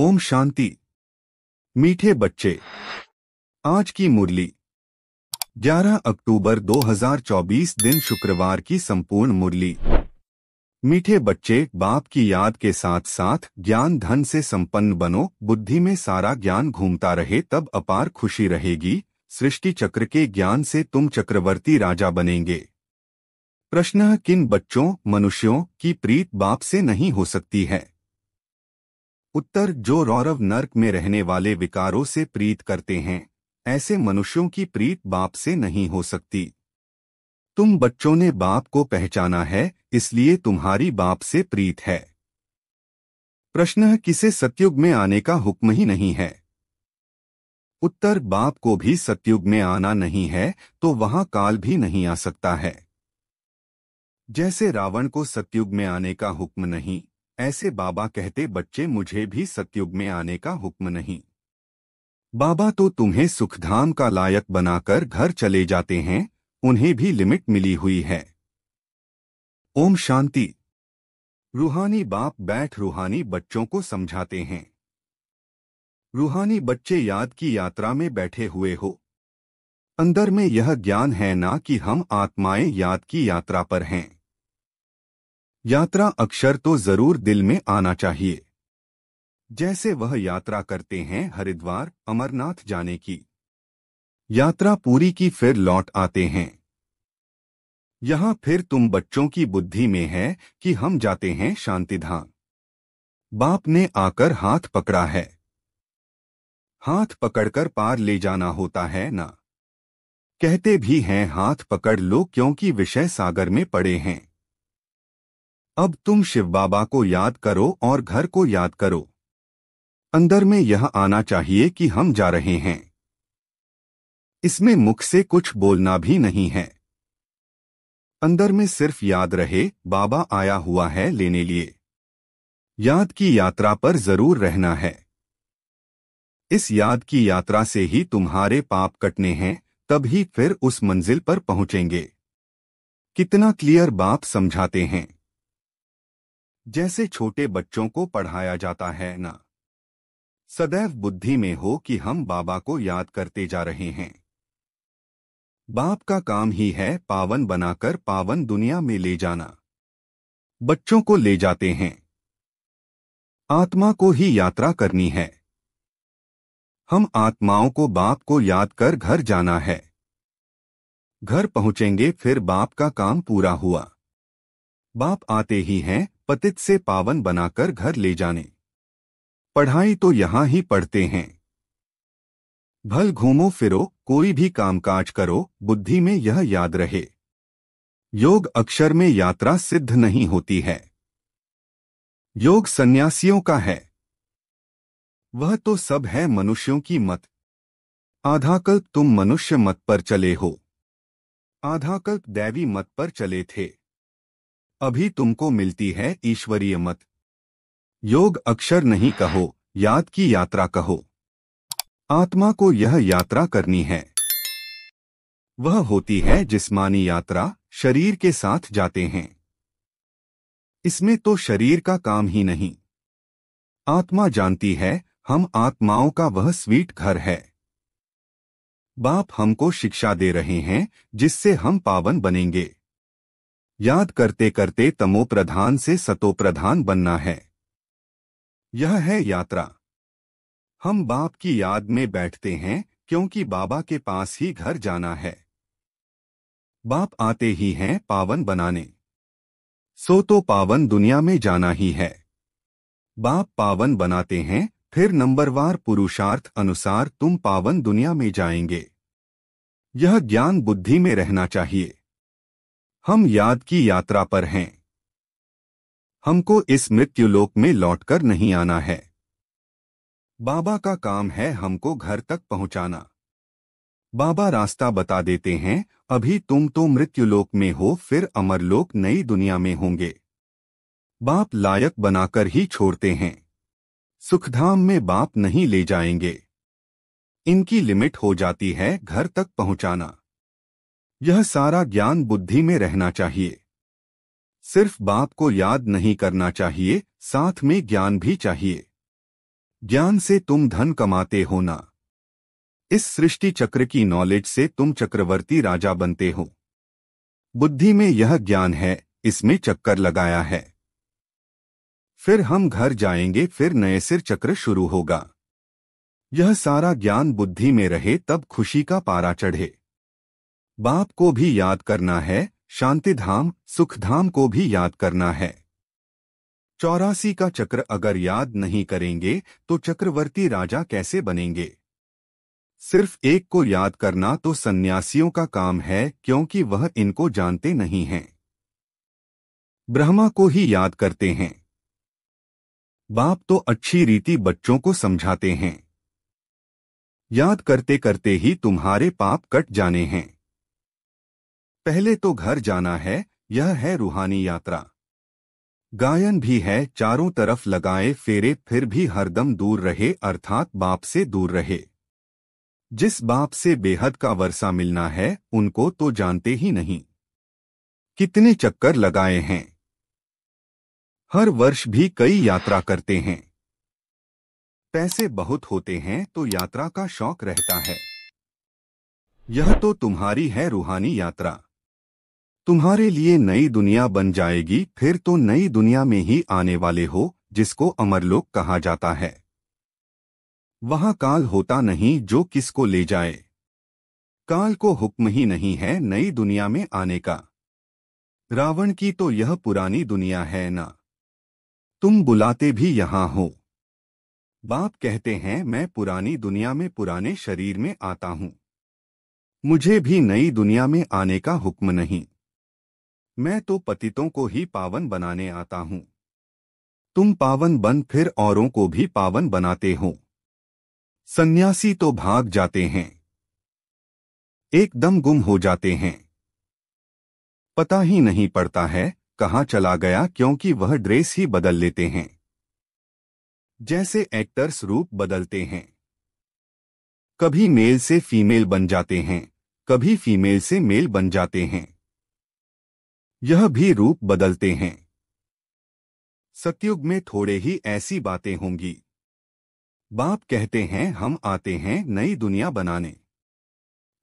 ओम शांति मीठे बच्चे आज की मुरली 11 अक्टूबर 2024 दिन शुक्रवार की संपूर्ण मुरली मीठे बच्चे बाप की याद के साथ साथ ज्ञान धन से संपन्न बनो बुद्धि में सारा ज्ञान घूमता रहे तब अपार खुशी रहेगी सृष्टि चक्र के ज्ञान से तुम चक्रवर्ती राजा बनेंगे प्रश्न किन बच्चों मनुष्यों की प्रीत बाप से नहीं हो सकती है उत्तर जो रौरव नर्क में रहने वाले विकारों से प्रीत करते हैं ऐसे मनुष्यों की प्रीत बाप से नहीं हो सकती तुम बच्चों ने बाप को पहचाना है इसलिए तुम्हारी बाप से प्रीत है प्रश्न किसे सत्युग में आने का हुक्म ही नहीं है उत्तर बाप को भी सत्युग में आना नहीं है तो वहां काल भी नहीं आ सकता है जैसे रावण को सत्युग में आने का हुक्म नहीं ऐसे बाबा कहते बच्चे मुझे भी सतयुग में आने का हुक्म नहीं बाबा तो तुम्हें सुखधाम का लायक बनाकर घर चले जाते हैं उन्हें भी लिमिट मिली हुई है ओम शांति रूहानी बाप बैठ रूहानी बच्चों को समझाते हैं रूहानी बच्चे याद की यात्रा में बैठे हुए हो अंदर में यह ज्ञान है ना कि हम आत्माएं याद की यात्रा पर हैं यात्रा अक्षर तो जरूर दिल में आना चाहिए जैसे वह यात्रा करते हैं हरिद्वार अमरनाथ जाने की यात्रा पूरी की फिर लौट आते हैं यहाँ फिर तुम बच्चों की बुद्धि में है कि हम जाते हैं शांतिधाम बाप ने आकर हाथ पकड़ा है हाथ पकड़कर पार ले जाना होता है ना कहते भी हैं हाथ पकड़ लो क्योंकि विषय सागर में पड़े हैं अब तुम शिव बाबा को याद करो और घर को याद करो अंदर में यह आना चाहिए कि हम जा रहे हैं इसमें मुख से कुछ बोलना भी नहीं है अंदर में सिर्फ याद रहे बाबा आया हुआ है लेने लिए याद की यात्रा पर जरूर रहना है इस याद की यात्रा से ही तुम्हारे पाप कटने हैं तभी फिर उस मंजिल पर पहुंचेंगे कितना क्लियर बाप समझाते हैं जैसे छोटे बच्चों को पढ़ाया जाता है ना सदैव बुद्धि में हो कि हम बाबा को याद करते जा रहे हैं बाप का काम ही है पावन बनाकर पावन दुनिया में ले जाना बच्चों को ले जाते हैं आत्मा को ही यात्रा करनी है हम आत्माओं को बाप को याद कर घर जाना है घर पहुंचेंगे फिर बाप का काम पूरा हुआ बाप आते ही हैं पतित से पावन बनाकर घर ले जाने पढ़ाई तो यहां ही पढ़ते हैं भल घूमो फिरो कोई भी कामकाज करो बुद्धि में यह याद रहे योग अक्षर में यात्रा सिद्ध नहीं होती है योग सन्यासियों का है वह तो सब है मनुष्यों की मत आधाकल्प तुम मनुष्य मत पर चले हो आधाकल्प दैवी मत पर चले थे अभी तुमको मिलती है ईश्वरीय मत योग अक्षर नहीं कहो याद की यात्रा कहो आत्मा को यह यात्रा करनी है वह होती है जिस्मानी यात्रा शरीर के साथ जाते हैं इसमें तो शरीर का काम ही नहीं आत्मा जानती है हम आत्माओं का वह स्वीट घर है बाप हमको शिक्षा दे रहे हैं जिससे हम पावन बनेंगे याद करते करते तमो प्रधान से सतो प्रधान बनना है यह है यात्रा हम बाप की याद में बैठते हैं क्योंकि बाबा के पास ही घर जाना है बाप आते ही हैं पावन बनाने सो तो पावन दुनिया में जाना ही है बाप पावन बनाते हैं फिर नंबरवार पुरुषार्थ अनुसार तुम पावन दुनिया में जाएंगे यह ज्ञान बुद्धि में रहना चाहिए हम याद की यात्रा पर हैं हमको इस मृत्युलोक में लौटकर नहीं आना है बाबा का काम है हमको घर तक पहुंचाना बाबा रास्ता बता देते हैं अभी तुम तो मृत्युलोक में हो फिर अमरलोक नई दुनिया में होंगे बाप लायक बनाकर ही छोड़ते हैं सुखधाम में बाप नहीं ले जाएंगे इनकी लिमिट हो जाती है घर तक पहुंचाना यह सारा ज्ञान बुद्धि में रहना चाहिए सिर्फ बाप को याद नहीं करना चाहिए साथ में ज्ञान भी चाहिए ज्ञान से तुम धन कमाते हो ना इस सृष्टि चक्र की नॉलेज से तुम चक्रवर्ती राजा बनते हो बुद्धि में यह ज्ञान है इसमें चक्कर लगाया है फिर हम घर जाएंगे फिर नए सिर चक्र शुरू होगा यह सारा ज्ञान बुद्धि में रहे तब खुशी का पारा चढ़े बाप को भी याद करना है शांति धाम सुख धाम को भी याद करना है चौरासी का चक्र अगर याद नहीं करेंगे तो चक्रवर्ती राजा कैसे बनेंगे सिर्फ एक को याद करना तो सन्यासियों का काम है क्योंकि वह इनको जानते नहीं हैं ब्रह्मा को ही याद करते हैं बाप तो अच्छी रीति बच्चों को समझाते हैं याद करते करते ही तुम्हारे पाप कट जाने हैं पहले तो घर जाना है यह है रूहानी यात्रा गायन भी है चारों तरफ लगाए फेरे फिर भी हरदम दूर रहे अर्थात बाप से दूर रहे जिस बाप से बेहद का वर्षा मिलना है उनको तो जानते ही नहीं कितने चक्कर लगाए हैं हर वर्ष भी कई यात्रा करते हैं पैसे बहुत होते हैं तो यात्रा का शौक रहता है यह तो तुम्हारी है रूहानी यात्रा तुम्हारे लिए नई दुनिया बन जाएगी फिर तो नई दुनिया में ही आने वाले हो जिसको अमरलोक कहा जाता है वहां काल होता नहीं जो किसको ले जाए काल को हुक्म ही नहीं है नई दुनिया में आने का रावण की तो यह पुरानी दुनिया है ना तुम बुलाते भी यहां हो बाप कहते हैं मैं पुरानी दुनिया में पुराने शरीर में आता हूं मुझे भी नई दुनिया में आने का हुक्म नहीं मैं तो पतितों को ही पावन बनाने आता हूं तुम पावन बन फिर औरों को भी पावन बनाते हो सन्यासी तो भाग जाते हैं एकदम गुम हो जाते हैं पता ही नहीं पड़ता है कहाँ चला गया क्योंकि वह ड्रेस ही बदल लेते हैं जैसे एक्टर्स रूप बदलते हैं कभी मेल से फीमेल बन जाते हैं कभी फीमेल से मेल बन जाते हैं यह भी रूप बदलते हैं सत्युग में थोड़े ही ऐसी बातें होंगी बाप कहते हैं हम आते हैं नई दुनिया बनाने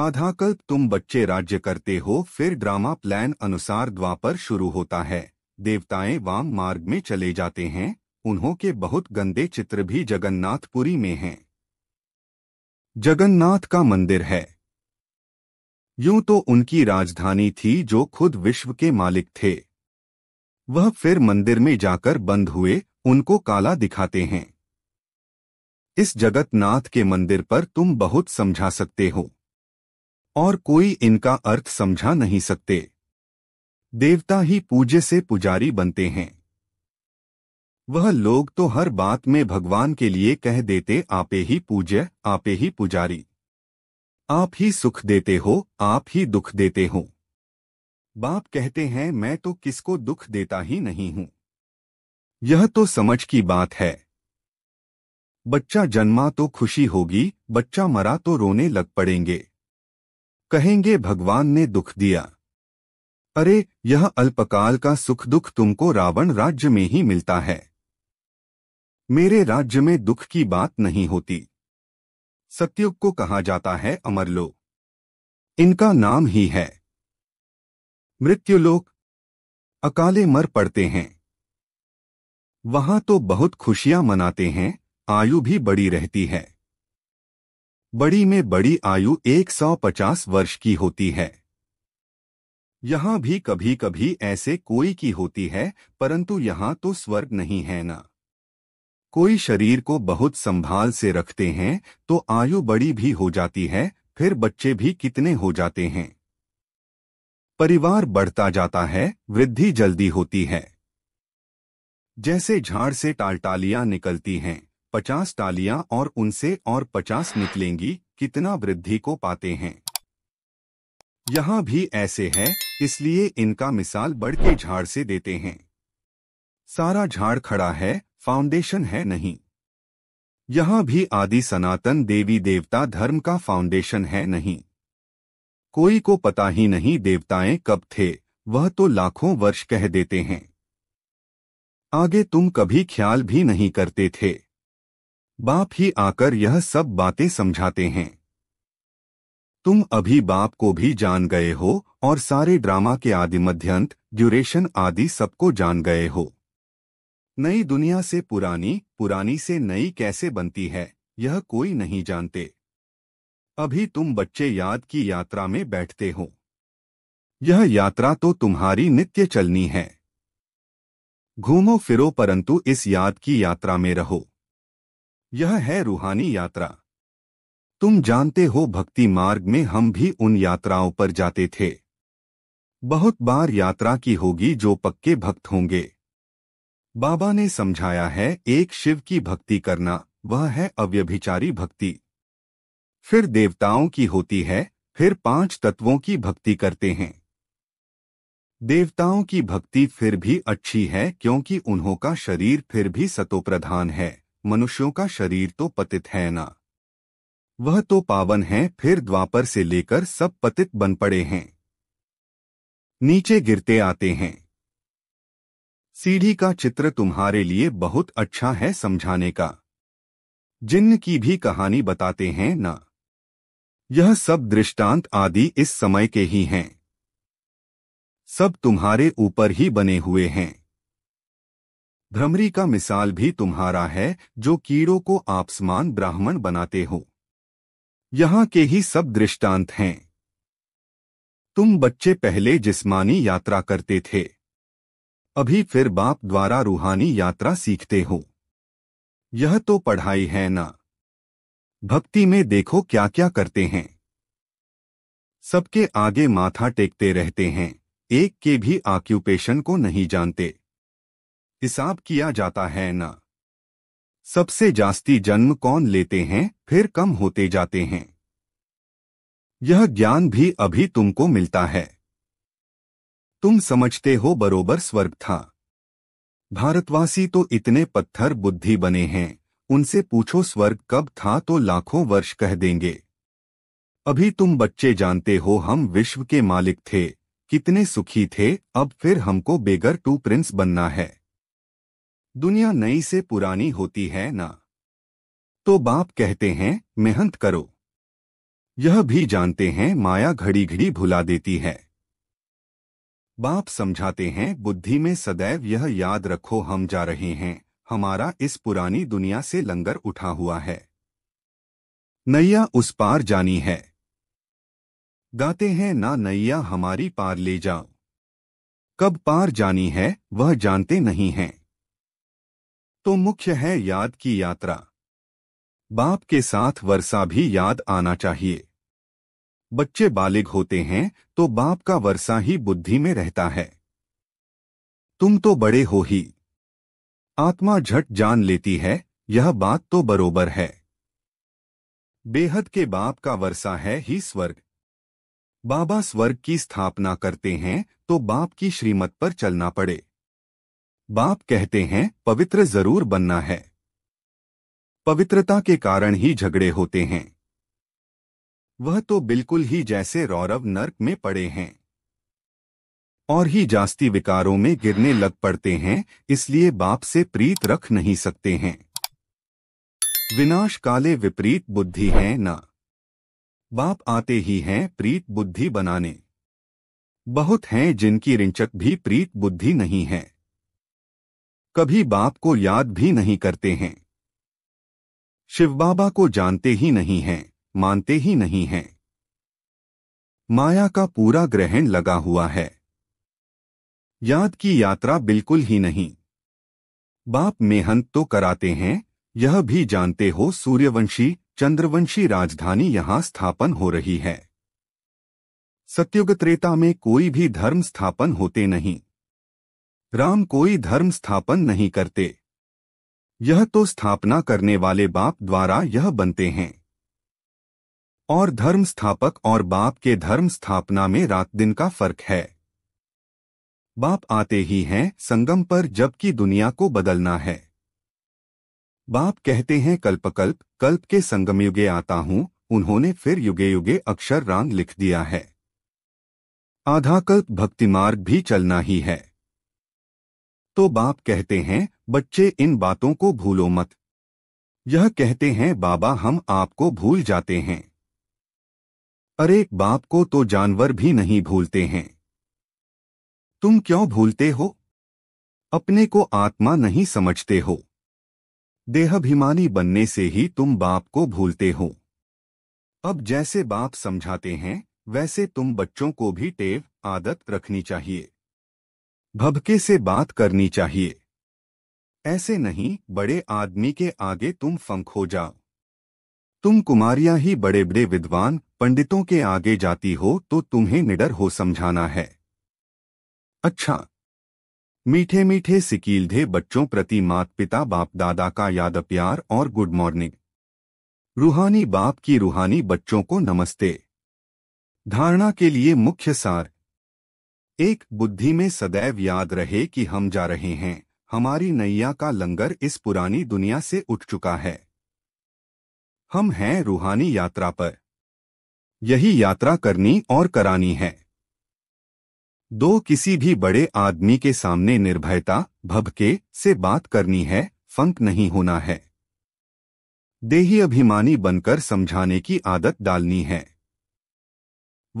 आधाकल्प तुम बच्चे राज्य करते हो फिर ड्रामा प्लान अनुसार द्वापर शुरू होता है देवताएं वाम मार्ग में चले जाते हैं उन्हों के बहुत गंदे चित्र भी जगन्नाथपुरी में हैं जगन्नाथ का मंदिर है यूं तो उनकी राजधानी थी जो खुद विश्व के मालिक थे वह फिर मंदिर में जाकर बंद हुए उनको काला दिखाते हैं इस जगतनाथ के मंदिर पर तुम बहुत समझा सकते हो और कोई इनका अर्थ समझा नहीं सकते देवता ही पूज्य से पुजारी बनते हैं वह लोग तो हर बात में भगवान के लिए कह देते आपे ही पूज्य आपे ही पुजारी आप ही सुख देते हो आप ही दुख देते हो बाप कहते हैं मैं तो किसको दुख देता ही नहीं हूं यह तो समझ की बात है बच्चा जन्मा तो खुशी होगी बच्चा मरा तो रोने लग पड़ेंगे कहेंगे भगवान ने दुख दिया अरे यह अल्पकाल का सुख दुख तुमको रावण राज्य में ही मिलता है मेरे राज्य में दुख की बात नहीं होती सत्युग को कहा जाता है अमरलोक इनका नाम ही है मृत्युलोक अकाले मर पड़ते हैं वहां तो बहुत खुशियां मनाते हैं आयु भी बड़ी रहती है बड़ी में बड़ी आयु 150 वर्ष की होती है यहां भी कभी कभी ऐसे कोई की होती है परंतु यहां तो स्वर्ग नहीं है ना कोई शरीर को बहुत संभाल से रखते हैं तो आयु बड़ी भी हो जाती है फिर बच्चे भी कितने हो जाते हैं परिवार बढ़ता जाता है वृद्धि जल्दी होती है जैसे झाड़ से टालटालियां निकलती हैं पचास टालियां और उनसे और पचास निकलेंगी कितना वृद्धि को पाते हैं यहां भी ऐसे है इसलिए इनका मिसाल बढ़ के झाड़ से देते हैं सारा झाड़ खड़ा है फाउंडेशन है नहीं यहाँ भी आदि सनातन देवी देवता धर्म का फाउंडेशन है नहीं कोई को पता ही नहीं देवताएं कब थे वह तो लाखों वर्ष कह देते हैं आगे तुम कभी ख्याल भी नहीं करते थे बाप ही आकर यह सब बातें समझाते हैं तुम अभी बाप को भी जान गए हो और सारे ड्रामा के आदि मध्यंत ड्यूरेशन आदि सबको जान गए हो नई दुनिया से पुरानी पुरानी से नई कैसे बनती है यह कोई नहीं जानते अभी तुम बच्चे याद की यात्रा में बैठते हो यह यात्रा तो तुम्हारी नित्य चलनी है घूमो फिरो परंतु इस याद की यात्रा में रहो यह है रूहानी यात्रा तुम जानते हो भक्ति मार्ग में हम भी उन यात्राओं पर जाते थे बहुत बार यात्रा की होगी जो पक्के भक्त होंगे बाबा ने समझाया है एक शिव की भक्ति करना वह है अव्यभिचारी भक्ति फिर देवताओं की होती है फिर पांच तत्वों की भक्ति करते हैं देवताओं की भक्ति फिर भी अच्छी है क्योंकि उन्हों का शरीर फिर भी सतोप्रधान है मनुष्यों का शरीर तो पतित है ना वह तो पावन है फिर द्वापर से लेकर सब पतित बन पड़े हैं नीचे गिरते आते हैं सीढ़ी का चित्र तुम्हारे लिए बहुत अच्छा है समझाने का जिन्न की भी कहानी बताते हैं ना यह सब दृष्टांत आदि इस समय के ही हैं सब तुम्हारे ऊपर ही बने हुए हैं भ्रमरी का मिसाल भी तुम्हारा है जो कीड़ों को आपसमान ब्राह्मण बनाते हो यहाँ के ही सब दृष्टांत हैं तुम बच्चे पहले जिस्मानी यात्रा करते थे अभी फिर बाप द्वारा रूहानी यात्रा सीखते हो यह तो पढ़ाई है ना भक्ति में देखो क्या क्या करते हैं सबके आगे माथा टेकते रहते हैं एक के भी आक्यूपेशन को नहीं जानते हिसाब किया जाता है ना सबसे जास्ती जन्म कौन लेते हैं फिर कम होते जाते हैं यह ज्ञान भी अभी तुमको मिलता है तुम समझते हो बरोबर स्वर्ग था भारतवासी तो इतने पत्थर बुद्धि बने हैं उनसे पूछो स्वर्ग कब था तो लाखों वर्ष कह देंगे अभी तुम बच्चे जानते हो हम विश्व के मालिक थे कितने सुखी थे अब फिर हमको बेगर टू प्रिंस बनना है दुनिया नई से पुरानी होती है ना तो बाप कहते हैं मेहनत करो यह भी जानते हैं माया घड़ी घड़ी भुला देती है बाप समझाते हैं बुद्धि में सदैव यह याद रखो हम जा रहे हैं हमारा इस पुरानी दुनिया से लंगर उठा हुआ है नैया उस पार जानी है गाते हैं ना नैया हमारी पार ले जाओ कब पार जानी है वह जानते नहीं हैं तो मुख्य है याद की यात्रा बाप के साथ वर्षा भी याद आना चाहिए बच्चे बालिग होते हैं तो बाप का वर्षा ही बुद्धि में रहता है तुम तो बड़े हो ही आत्मा झट जान लेती है यह बात तो बरोबर है बेहद के बाप का वर्षा है ही स्वर्ग बाबा स्वर्ग की स्थापना करते हैं तो बाप की श्रीमत पर चलना पड़े बाप कहते हैं पवित्र जरूर बनना है पवित्रता के कारण ही झगड़े होते हैं वह तो बिल्कुल ही जैसे रौरव नर्क में पड़े हैं और ही जास्ती विकारों में गिरने लग पड़ते हैं इसलिए बाप से प्रीत रख नहीं सकते हैं विनाश काले विपरीत बुद्धि है ना बाप आते ही हैं प्रीत बुद्धि बनाने बहुत हैं जिनकी रिंचक भी प्रीत बुद्धि नहीं है कभी बाप को याद भी नहीं करते हैं शिव बाबा को जानते ही नहीं हैं मानते ही नहीं हैं माया का पूरा ग्रहण लगा हुआ है याद की यात्रा बिल्कुल ही नहीं बाप मेहनत तो कराते हैं यह भी जानते हो सूर्यवंशी चंद्रवंशी राजधानी यहाँ स्थापन हो रही है सत्युग त्रेता में कोई भी धर्म स्थापन होते नहीं राम कोई धर्म स्थापन नहीं करते यह तो स्थापना करने वाले बाप द्वारा यह बनते हैं और धर्म स्थापक और बाप के धर्म स्थापना में रात दिन का फर्क है बाप आते ही हैं संगम पर जबकि दुनिया को बदलना है बाप कहते हैं कल्पकल्प कल्प के संगम युगे आता हूं उन्होंने फिर युगे युगे अक्षर रांग लिख दिया है आधा कल्प भक्ति मार्ग भी चलना ही है तो बाप कहते हैं बच्चे इन बातों को भूलो मत यह कहते हैं बाबा हम आपको भूल जाते हैं अरे बाप को तो जानवर भी नहीं भूलते हैं तुम क्यों भूलते हो अपने को आत्मा नहीं समझते हो देहाभिमानी बनने से ही तुम बाप को भूलते हो अब जैसे बाप समझाते हैं वैसे तुम बच्चों को भी टेव आदत रखनी चाहिए भबके से बात करनी चाहिए ऐसे नहीं बड़े आदमी के आगे तुम फंक हो जाओ तुम कुमारियां ही बड़े बड़े विद्वान पंडितों के आगे जाती हो तो तुम्हें निडर हो समझाना है अच्छा मीठे मीठे सिकीलधे बच्चों प्रति मात पिता बाप दादा का याद प्यार और गुड मॉर्निंग रूहानी बाप की रूहानी बच्चों को नमस्ते धारणा के लिए मुख्य सार एक बुद्धि में सदैव याद रहे कि हम जा रहे हैं हमारी नैया का लंगर इस पुरानी दुनिया से उठ चुका है हम हैं रूहानी यात्रा पर यही यात्रा करनी और करानी है दो किसी भी बड़े आदमी के सामने निर्भयता भबके से बात करनी है फंक नहीं होना है देही अभिमानी बनकर समझाने की आदत डालनी है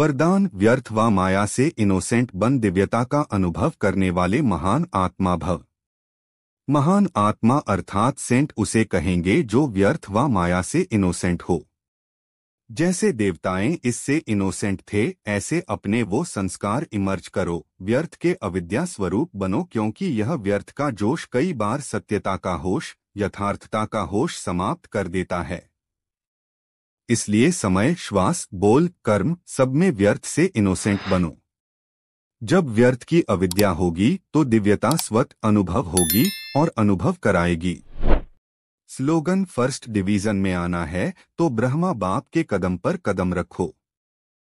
वरदान व्यर्थ व माया से इनोसेंट बन दिव्यता का अनुभव करने वाले महान आत्मा भव महान आत्मा अर्थात सेंट उसे कहेंगे जो व्यर्थ व माया से इनोसेंट हो जैसे देवताएं इससे इनोसेंट थे ऐसे अपने वो संस्कार इमर्ज करो व्यर्थ के अविद्या स्वरूप बनो क्योंकि यह व्यर्थ का जोश कई बार सत्यता का होश यथार्थता का होश समाप्त कर देता है इसलिए समय श्वास बोल कर्म सब में व्यर्थ से इनोसेंट बनो जब व्यर्थ की अविद्या होगी तो दिव्यता स्वत अनुभव होगी और अनुभव कराएगी स्लोगन फर्स्ट डिवीजन में आना है तो ब्रह्मा बाप के कदम पर कदम रखो